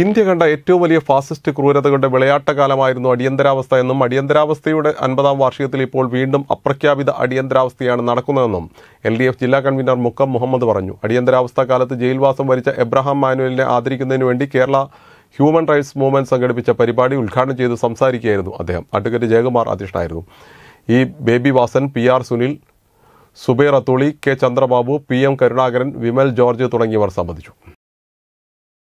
India കണ്ട ഏറ്റവും വലിയ ഫാസിസ്റ്റ് ക്രൂരതകളുടെ വിളയാട്ടകാലമായിരുന്നു അടിയന്തരാവസ്ഥ എന്നും അടിയന്തരാവസ്ഥയുടെ അൻപതാം വാർഷികത്തിൽ ഇപ്പോൾ വീണ്ടും അപ്രഖ്യാപിത അടിയന്തരാവസ്ഥയാണ് നടക്കുന്നതെന്നും എൽ ഡി എഫ് ജില്ലാ കൺവീനർ മുക്കം മുഹമ്മദ് പറഞ്ഞു അടിയന്തരാവസ്ഥ കാലത്ത് ജയിൽവാസം വരിച്ച എബ്രഹാം മാനുവലിനെ ആദരിക്കുന്നതിന് വേണ്ടി കേരള ഹ്യൂമൻ റൈറ്റ്സ് മൂവ്മെന്റ് സംഘടിപ്പിച്ച പരിപാടി ഉദ്ഘാടനം ചെയ്ത് സംസാരിക്കുകയായിരുന്നു അദ്ദേഹം അഡ്വക്കേറ്റ് ജയകുമാർ അധ്യക്ഷനായിരുന്നു E Baby Vasan P R Sunil Subair Atholi K Chandrababu P M Karunakaran Vimal George തുടങ്ങിയവർ സംബന്ധിച്ചു